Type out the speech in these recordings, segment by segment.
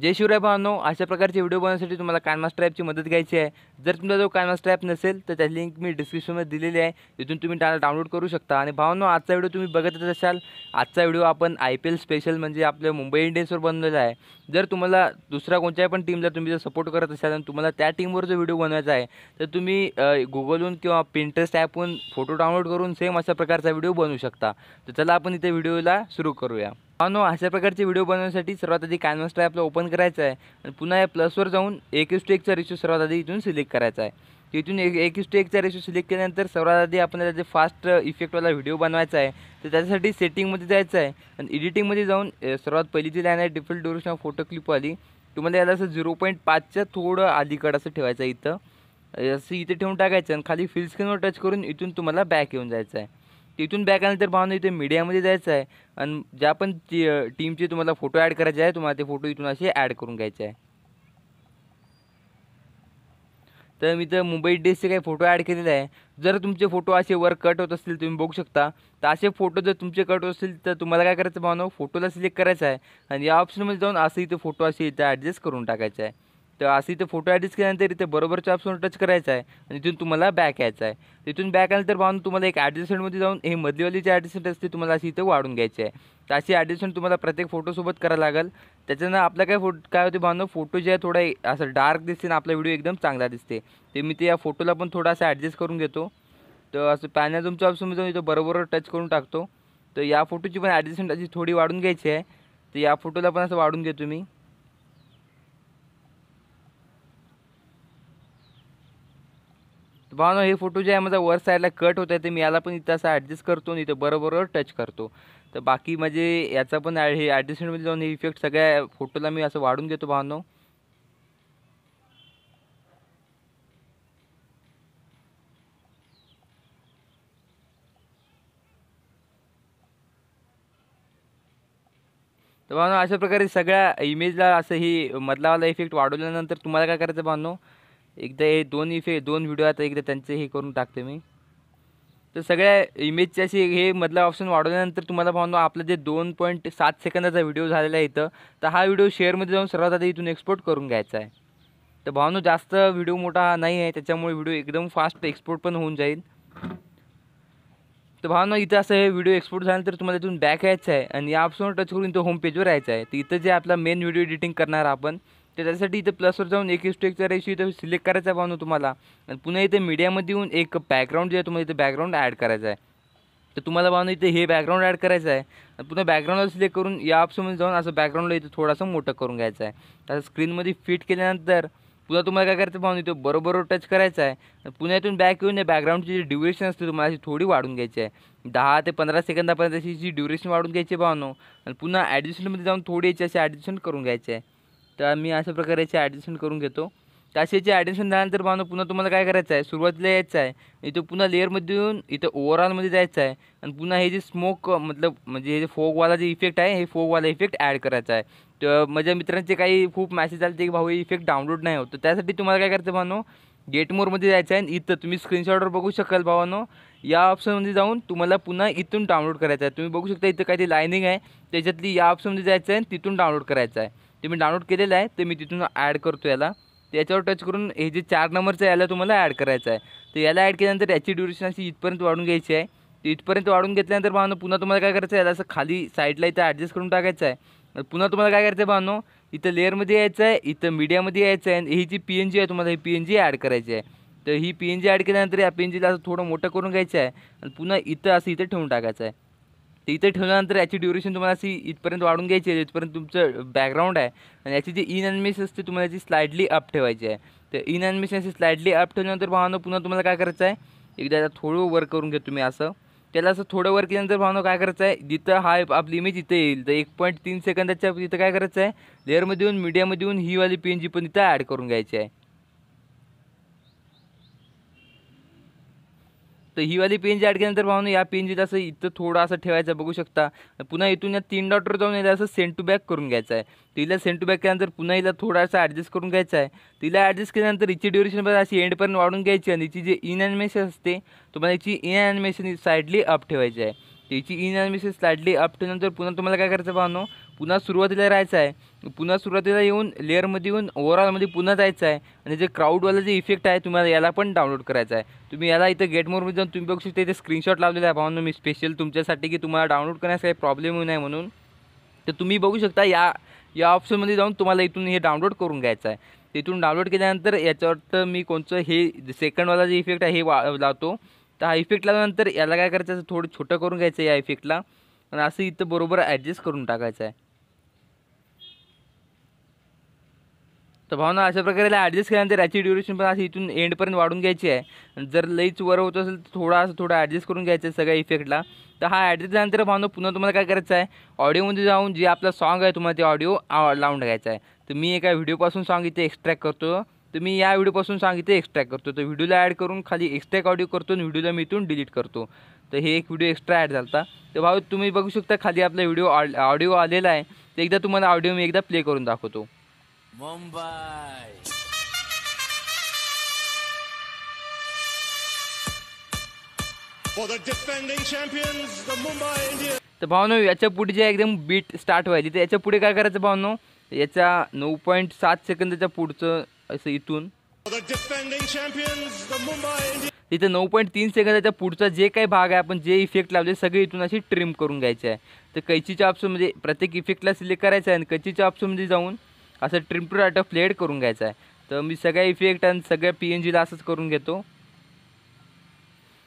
जय शिवराय भावनो अशा प्रकारचे व्हिडिओ बनवण्यासाठी तुम्हाला कानमास ॲपची मदत घ्यायची आहे जर जो कानमास ट्रॅप नसेल तर त्याची लिंक मी डिस्क्रिप्शनमध्ये दिलेली आहे तिथून तुम्ही त्याला डाउनलोड करू शकता आणि भावनो आजचा व्हिडिओ तुम्ही बघतच असाल आजचा व्हिडिओ आपण आय पी एल स्पेशल म्हणजे आपल्या मुंबई इंडियन्सवर बनवलेला आहे जर तुम्हाला दुसऱ्या कोणत्याही पण टीमला तुम्ही जर सपोर्ट करत असाल आणि तुम्हाला त्या टीमवर जो व्हिडिओ बनवायचा आहे तर तुम्ही गुगलहून किंवा पिंटरेस्ट ॲपहून फोटो डाउनलोड करून सेम अशा प्रकारचा व्हिडिओ बनवू शकता तर चला आपण इथे व्हिडिओला सुरू करूया नो अशा प्रकारचे व्हिडिओ बनवण्यासाठी सर्वात आधी कॅनव्हासला आपला ओपन करायचं आहे आणि पुन्हा या प्लसवर जाऊन एक इस्टू एकचा रेशो सर्वात आधी इथून सिलेक्ट करायचा आहे तिथून एक एक इस्टू एकचा रेशो सिलेक्ट केल्यानंतर सर्वात आधी आपल्याला जे फास्ट इफेक्टवाला व्हिडिओ बनवायचा आहे तर त्याच्यासाठी सेटिंगमध्ये जायचं आहे आणि एडिटिंगमध्ये जाऊन सर्वात पहिली जी लाईन आहे डिफॉल्ट ड्युरेशन फोटो क्लिप आली तुम्हाला याला असं झिरो पॉईंट पाचच्या थोडं अलीकडं असं ठेवायचं आहे इथं असं इथे ठेवून टाकायचं आणि खाली फिल स्क्रीनवर टच करून इथून तुम्हाला बॅक येऊन जायचं आहे तिथून बॅक आल्यानंतर भावना इथे मीडियामध्ये जायचं आहे आणि ज्या पण टी टीमचे तुम्हाला फोटो ॲड करायचे आहे तुम्हाला ते फोटो इथून असे ॲड करून घ्यायचे आहे तर मी तर मुंबई डेसचे काही फोटो ॲड केलेले आहे जर तुमचे फोटो असे वर कट होत असतील तुम्ही बघू शकता तर असे फोटो जर तुमचे कट होत असतील तर तुम्हाला काय करायचं भावना फोटोला सिलेक्ट करायचं आहे आणि या ऑप्शनमध्ये जाऊन असं इथे फोटो असे इथे ॲडजस्ट करून टाकायचं आहे तर असं इथे फोटो ॲडिस केल्यानंतर इथे बरोबरच्या ऑप्शन टच करायचा आहे आणि तिथून तुम्हाला बॅक यायचा आहे तिथून बॅक आल्यानंतर पाहून तुम्हाला एक ॲडजस्टमेंटमध्ये जाऊन हे मधलीवाली जे ॲडजस्टमेंट असते तुम्हाला अशी इथे वाढून घ्यायची आहे तर अशी ॲडजस्टमेंट तुम्हाला प्रत्येक फोटोसोबत करायला लागेल त्याच्यानं आपला काय फोटो काय होते भावनं फोटो जे आहे थोडा असं डार्क दिसते आणि आपला व्हिडिओ एकदम चांगला दिसते ते मी ते या फोटोला पण थोडा असं ॲडजस्ट करून घेतो तर असं पॅनल तुमच्या ऑप्शनमध्ये जाऊन इथं बरोबर टच करून टाकतो तर या फोटोची पण ॲडजस्टमेंट अशी थोडी वाढून घ्यायची आहे तर या फोटोला पण असं वाढून घेतो मी तर हे फोटो जे आहे माझा वर साईडला कट होत आहे ते मी याला पण इथं असं ॲडजस्ट करतो आणि इथं बरोबर टच करतो तर बाकी म्हणजे याचा पण हे ॲडजस्टमेंटमध्ये जाऊन हे इफेक्ट सगळ्या फोटोला मी असं वाढून देतो भावनो तर अशा प्रकारे सगळ्या इमेजला असं ही मधलावाला इफेक्ट वाढवल्यानंतर तुम्हाला काय करायचं बनो एकदा हे दोन इफे दोन व्हिडिओ आता एकदा त्यांचे हे करून टाकते मी तर सगळ्या इमेजचे अशी हे मधला ऑप्शन वाढवल्यानंतर तुम्हाला पाहतो आपलं जे दोन पॉईंट सात सेकंदाचा व्हिडिओ झालेला आहे इथं तर हा व्हिडिओ शेअरमध्ये जाऊन सर्वात आधी इथून एक्सपोर्ट करून घ्यायचा आहे तर भावनो जास्त व्हिडिओ मोठा नाही आहे त्याच्यामुळे व्हिडिओ एकदम फास्ट एक्सपोर्ट पण होऊन जाईल तर भावनो इथं असं हे व्हिडिओ एक्सपोर्ट झाल्यानंतर तुम्हाला इथून बॅक यायचं आहे आणि या ऑप्शनवर टच करून इथं होम पेजवर यायचं आहे तर इथं जे आपला मेन व्हिडिओ एडिटिंग करणार आपण तर त्यासाठी इथं प्लसवर जाऊन एक इस्टो एकचा रेशो इथं सिलेक्ट करायचा बांधू तुम्हाला आणि पुन्हा इथे मीडियामध्ये येऊन एक बॅकग्राऊंड जे आहे तुम्हाला इथे बॅकग्राऊंड ॲड करायचं आहे तर तुम्हाला बांधून इथे हे बॅकग्राऊंड ॲड करायचं आहे आणि पुन्हा बॅकग्राऊंडला सिलेक्ट करून या ऑप्शनमध्ये जाऊन असं बॅकग्राऊंडला इथे थोडासा मोठं करून घ्यायचं आहे तर स्क्रीनमध्ये फिट केल्यानंतर पुन्हा तुम्हाला काय करायचं पाहून इथं बरोबर टच करायचं आहे पुन्हा इथून बॅक येऊन बॅकग्राऊंडची जी ड्युरेशन असते तुम्हाला अशी थोडी वाढून घ्यायची आहे दहा ते पंधरा सेकंदापर्यंत अशी जी ड्युरेशन वाढून घ्यायची आहे भावनो आणि पुन्हा ॲडजस्टमेंटमध्ये जाऊन थोडी याची अशी ॲडजस्टमेंट करून घ्यायची आहे तर मी अशा प्रकारे याची ॲडमिशन करून घेतो असे याची ॲडमिशन झाल्यानंतर भावना पुन्हा तुम्हाला काय करायचं आहे सुरुवातीला यायचं आहे इथं पुन्हा लेअरमध्ये येऊन इथं ओव्हरऑलमध्ये जायचं आहे आणि पुन्हा हे जे स्मोक मतलब म्हणजे हे जे फोगवाला जे इफेक्ट आहे हे फोगवाला इफेक्ट ॲड करायचा आहे तर माझ्या मित्रांचे काही खूप मॅसेज आले ते की भाऊ इफेक्ट डाउनलोड नाही होत त्यासाठी तुम्हाला काय करायचं भानो गेटमोरमध्ये जायचं आहे इथं तुम्ही स्क्रीनशॉटवर बघू शकाल भावानो या ऑप्शनमध्ये जाऊन तुम्हाला पुन्हा इथून डाउनलोड करायचं आहे तुम्ही बघू शकता इथं काही लायनिंग आहे त्याच्यातली या ऑप्शनमध्ये जायचं आहे तिथून डाउनलोड करायचं आहे ते मी डाउनलोड केलेलं आहे ते मी तिथून ॲड करतो याला त्याच्यावर टच करून हे जे चार नंबरचं याला तुम्हाला ॲड करायचं आहे तर याला ॲड केल्यानंतर याची ड्युरेशन अशी इथपर्यंत वाढून घ्यायची आहे तर इथपर्यंत वाढून घेतल्यानंतर भावनो पुन्हा तुम्हाला काय करायचं आहे याला असं खाली साईडला इथं ॲडजस्ट करून टाकायचं आहे पुन्हा तुम्हाला काय करायचं आहे भावनो इथं लेअरमध्ये यायचं आहे इथं मीडियामध्ये यायचं आहे आणि ही जी पी एन जी आहे तुम्हाला ही पी एन जी ॲड करायची आहे तर ही पी एन जी ॲड केल्यानंतर या पी एन जीला असं थोडं मोठं करून घ्यायचं आहे आणि पुन्हा इथं असं इथं ठेवून टाकायचं आहे तर इथे ठेवल्यानंतर याची ड्युरेशन तुम्हाला अशी इथपर्यंत वाढून घ्यायची आहे इथपर्यंत तुमचं बॅकग्राऊंड आहे आणि याची जी इन अँड असते तुम्हाला याची स्लाइडली अप ठेवायची आहे तर इन अँड स्लाइडली अप ठेवल्यानंतर भावनं पुन्हा तुम्हाला काय करायचं आहे एकदा थोडं वर्क करून घ्या तुम्ही असं त्याला असं थोडं वर्क केल्यानंतर भावना काय करायचं आहे जिथं हा आपली इमेज इथे येईल तर एक पॉईंट तीन सेकंदाच्या तिथं काय करायचं आहे लेअरमध्ये येऊन मीडियामध्ये येऊन ही वाली पी एन जी पण इथं ॲड करून घ्यायची आहे तर ही वाली पेन जी ॲड केल्यानंतर पाहून या पेनजीत असं इथं थोडं असं ठेवायचं बघू शकता पुन्हा इथून या तीन डॉटर जाऊन याला असं सेंट टू बॅक करून घ्यायचं आहे तिला सेंट टू बॅक केल्यानंतर पुन्हा इला थोडासा ॲडजस्ट करून घ्यायचा आहे तिला ॲडजस्ट केल्यानंतर हिची ड्युरेशन पण अशी एंडपर्यंत वाढून घ्यायची आणि हिची जी इन ॲनिमेशन असते तुम्हाला याची इन ॲनिमेशन साईडली अप ठेवायची आहे तिची इन ॲनिमेशन स्लाइडली अप ठेवल्यानंतर पुन्हा तुम्हाला काय करायचं पाहणं पुन्हा सुरुवातीला राहायचं आहे पुन्हा सुरुवातीला येऊन लेअरमध्ये येऊन ओव्हरऑलमध्ये पुन्हा जायचं आहे आणि जे क्राऊडवाला जे इफेक्ट आहे तुम्हाला याला पण डाउनलोड करायचं आहे तुम्ही याला इथं गेटमोरमध्ये जाऊन तुम्ही बघू शकता इथे स्क्रीनशॉट लावलेला आहे भावना मी स्पेशल तुमच्यासाठी की तुम्हाला डाउनलोड करण्यास काही प्रॉब्लेम होऊ नये म्हणून तर तुम्ही बघू शकता या या ऑप्शनमध्ये जाऊन तुम्हाला इथून हे डाउनलोड करून घ्यायचं आहे तिथून डाउनलोड केल्यानंतर याच्यावर मी कोणतं हे सेकंडवाला जे इफेक्ट आहे हे वा लावतो तर हा इफेक्ट लावल्यानंतर याला काय करायचं थोडं छोटं करून घ्यायचं या इफेक्टला आणि असं इथं बरोबर ॲडजस्ट करून टाकायचं आहे तर भावना अशा प्रकारे ॲडजस्ट केल्यानंतर याची ड्युरेशन पण अशी इथून एंडपर्यंत वाढून घ्यायची आहे जर लईच वर होत असेल तर थोडा असं थोडा ॲडजस्ट करून घ्यायचं आहे सगळ्या इफेक्टला तर हा ॲडजस्ट झाल्यानंतर भावना पुन्हा तुम्हाला काय करायचं आहे ऑडिओमध्ये जाऊन जे आपला सॉन्ग आहे तुम्हाला ते ऑडिओ लावून घ्यायचा आहे तर मी एका व्हिडिओपासून सॉंग इथे एक्स्ट्रॅक्ट करतो तर मी या व्हिडिओपासून सॉंग इथे एक्स्ट्रॅक्ट करतो तर व्हिडिओला ॲड करून खाली एक्स्ट्रॅक्ट ऑडिओ करतो आणि व्हिडिओला मी इथून डिलीट करतो तर हे एक व्हिडिओ एक्स्ट्रा ॲड झाला तर भाऊ तुम्ही बघू शकता खाली आपला व्हिडिओ ऑडिओ आलेला आहे तर एकदा तुम्हाला ऑडिओ मी एकदा प्ले करून दाखवतो मुंबई तर भावनो याच्या पुढे जे एकदम बीट स्टार्ट व्हायची तर याच्या पुढे काय करायचं भावनो याच्या नऊ पॉईंट सात सेकंदाच्या पुढचं असं इथून तिथे नऊ पॉईंट तीन सेकंदाच्या पुढचा जे काही भाग आहे आपण जे इफेक्ट लावले सगळे इथून अशी ट्रिम करून घ्यायचे आहे तर कैचीच्या ऑप्शनमध्ये प्रत्येक इफेक्टला सिलेक्ट करायचं आहे आणि कैचीच्या ऑप्शनमध्ये जाऊन असं ट्रिम टू डाटा फ्लेड करून घ्यायचा आहे तर मी सगळ्या इफेक्ट आणि सगळ्या पी एन जीला असंच करून घेतो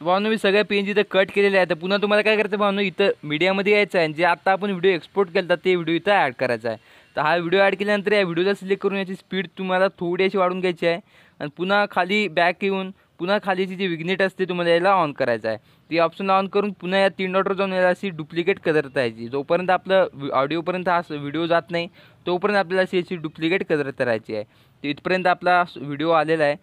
भावनो मी सगळ्या पी एन जी तर कट केलेले आहे तर पुन्हा तुम्हाला काय करायचं भावनो इथं मीडियामध्ये यायचं आहे आणि जे आता आपण व्हिडिओ एक्सपोर्ट केला ते व्हिडिओ इथं ॲड करायचा आहे तर हा व्हिडिओ ॲड केल्यानंतर या व्हिडिओला सिलेक्ट करून याची स्पीड तुम्हाला थोडी अशी वाढून घ्यायची आहे आणि पुन्हा खाली बॅक येऊन पुन्हा खालीची जी विग्नेट असते तुम्हाला याला ऑन करायचं आहे ती ऑप्शनला ऑन करून पुन्हा या तीन डॉटर जाऊन याला अशी डुप्लिकेट करत राहायची जोपर्यंत आपलं ऑडिओपर्यंत हा व्हिडिओ जात नाही तोपर्यंत आपल्याला अशी याची डुप्लिकेट करत राहायची आहे तर इथपर्यंत आपला व्हिडिओ आलेला आहे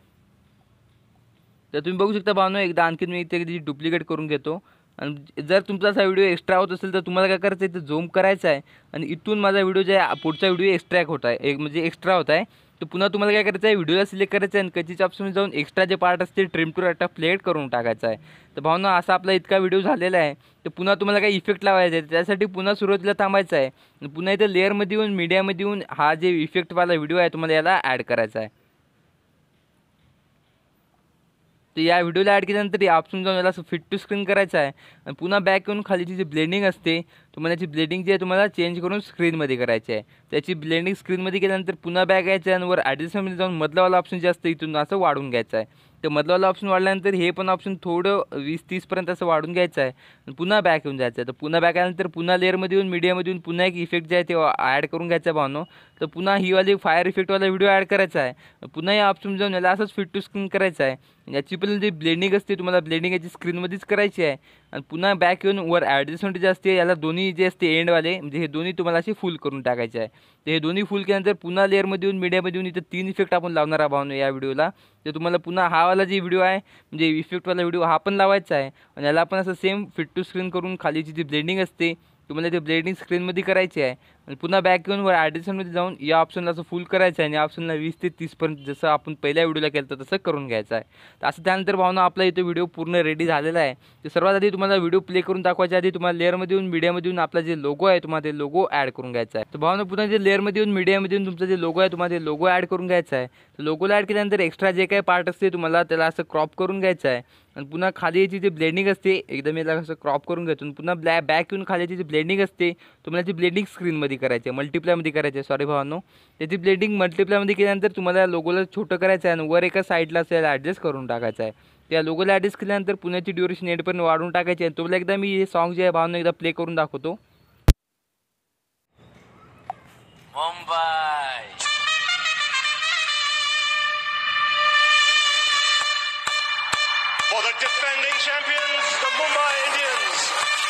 तर तुम्ही बघू शकता भावनो एकदा आणखीन मी इथे डुप्लिकेट करून घेतो आणि जर तुमचा असा व्हिडिओ एक्स्ट्रा होत असेल तर तुम्हाला काय करायचं आहे तर झूम करायचा आहे आणि इथून माझा व्हिडिओ जे आहे पुढचा व्हिडिओ एक्स्ट्रॅक होत आहे एक म्हणजे एक्स्ट्रा होत आहे तर पुन्हा तुम्हाला काय करायचं आहे व्हिडिओला सिलेक्ट करायचं आहे आणि कधीच्या ऑप्शनमध्ये जाऊन एक्स्ट्रा जे पार्ट असते ट्रिम टू रॅटा प्लेट करून टाकायचा आहे तर भावना असा आपला इतका व्हिडिओ झालेला आहे तर पुन्हा तुम्हाला काय इफेक्ट लावायचा आहे त्यासाठी पुन्हा सुरुवातीला थांबायचं आहे पुन्हा इथं लेअरमध्ये येऊन मीडियामध्ये येऊन हा जे इफेक्टवाला व्हिडिओ आहे तुम्हाला याला ॲड करायचा आहे तर या व्हिडिओला ॲड केल्यानंतर आपण जाऊन याला असं फिट टू स्क्रीन करायचं आहे आणि पुन्हा बॅक येऊन खालीची जी ब्लेंडिंग असते तुम्हाला जी ब्लेंडिंग जी आहे तुम्हाला चेंज करून स्क्रीनमध्ये करायची आहे त्याची ब्लेंडिंग स्क्रीनमध्ये केल्यानंतर पुन्हा बॅक यायचं आहे आणि वर ॲडजस्टमेंट जाऊन मधलावाला ऑप्शन जे असतं इथून असं वाढून घ्यायचं आहे तर मधलावाला ऑप्शन वाढल्यानंतर हे पण ऑप्शन थोडं वीस तीसपर्यंत असं वाढून घ्यायचं आहे पुन्हा बॅक येऊन जायचं आहे तर पुन्हा बॅक आल्यानंतर पुन्हा लेअरमध्ये येऊन मीडियामध्ये येऊन पुन्हा एक इफेक्ट जे आहे ते ॲड करून घ्यायचा भावनो तर पुन्हा ही वाली फायर इफेक्टवाला व्हिडिओ ॲड करायचा आहे पुन्हा या ऑप्शन जाऊन याला असंच फिट टू स्क्रीन करायचं आहे याची पण जी ब्लेंडिंग असते तुम्हाला ब्लेंडिंग याची स्क्रीनमध्येच करायची आहे आणि पुन्हा बॅक येऊन वर ॲडजस्टमेंट जे असते याला दोन्ही जे असते एंडवाले म्हणजे हे दोन्ही तुम्हाला असे फुल करून टाकायचे आहे तर हे दोन्ही फुल केल्यानंतर पुन्हा लेअरमध्ये येऊन मीडियामध्ये येऊन इथं तीन इफेक्ट आपण लावणार आहोत या व्हिडिओला तर तुम्हाला पुन्हा हावाला जे व्हिडिओ आहे म्हणजे इफेक्टवाला व्हिडिओ हा पण लावायचा आहे आणि याला आपण असं सेम फिट टू स्क्रीन करून खालीची जी ब्लेंडिंग असते तुम्हाला ते ब्लेडिंग स्क्रीनमध्ये करायची आहे आणि पुन्हा बॅक येऊन वर ॲडिशनमध्ये जाऊन या ऑप्शनला असं फुल करायचं आहे आणि या ऑप्शनला वीस ते तीसपर्यंत जसं आपण पहिल्या व्हिडिओला केलं तर तसं करून घ्यायचं आहे तर असं त्यानंतर भावना आपला इथे व्हिडिओ पूर्ण रेडी झालेला आहे तर सर्वात आधी तुम्हाला व्हिडिओ प्ले करून दाखवायच्या आधी तुम्हाला लेअरमध्ये येऊन मीडियामध्ये येऊन आपला जे लोगो आहे तुम्हाला ते लोगो ॲड करून घ्यायचा आहे तर भावना पुन्हा जे लेअरमध्ये येऊन मीडियामध्ये येऊन तुमचा जे लोगो आहे तुम्हाला ते लोगो ॲड करून घ्यायचा आहे तर लोगोला ॲड केल्यानंतर एक्स्ट्रा जे काही पार्ट असते तुम्हाला त्याला असं क्रॉप करून घ्यायचं आहे आणि पुन्हा खाली याची जी ब्लेंडिंग असते एकदम याला कसं क्रॉप करून घ्यायचं पुन्हा ब्लॅ बॅक येऊन खाली जी ब्लेंडिंग असते तुम्हाला जी ब्लेंडिंग स्क्रीनमध्ये करायची आहे मल्टिप्लायमध्ये करायचे आहे सॉरी भावांनो त्याची ब्लेंडिंग मल्टिप्लायमध्ये केल्यानंतर तुम्हाला लोगोला छोटं करायचं आहे आणि वर एका साईडला असेल ॲडजस्ट करून टाकायचं आहे त्या लोगोला ॲडजस्ट केल्यानंतर पुण्याची ड्युरेशन एडपर्यंत वाढून टाकायची आहे तुम्हाला एकदा मी हे सॉन्ग जे आहे भावनं एकदा प्ले करून दाखवतो Mumbai for the defending champions, the Mumbai Indians.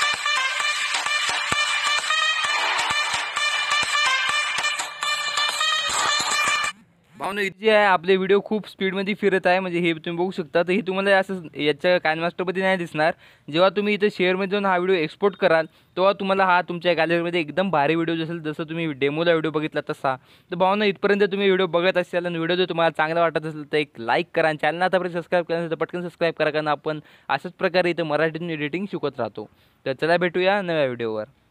पाहून जे आहे आपले व्हिडिओ खूप स्पीडमध्ये फिरत आहे म्हणजे हे तुम्ही बघू शकता तर हे तुम्हाला असं याच्या कॅनमास्टरमध्ये नाही दिसणार जेव्हा तुम्ही इथं शेअरमध्ये जाऊन हा व्हिडिओ एक्सपोर्ट कराल तेव्हा तुम्हाला हा तुमच्या गॅलरीमध्ये एकदम भारी व्हिडिओ असेल जसं तुम्ही डेमोला व्हिडिओ बघितला तसा तर भावना इथपर्यंत तुम्ही व्हिडिओ बघत असाल आणि व्हिडिओ जर तुम्हाला चांगला वाटत असेल तर एक लाईक करा आणि चॅनल आतापर्यंत सबस्क्राईब करा तर पटकन सबस्क्राईब करा कारण आपण अशाच प्रकारे इथं मराठीतून एडिटिंग शिकत राहतो तर चला भेटूया नव्या व्हिडिओवर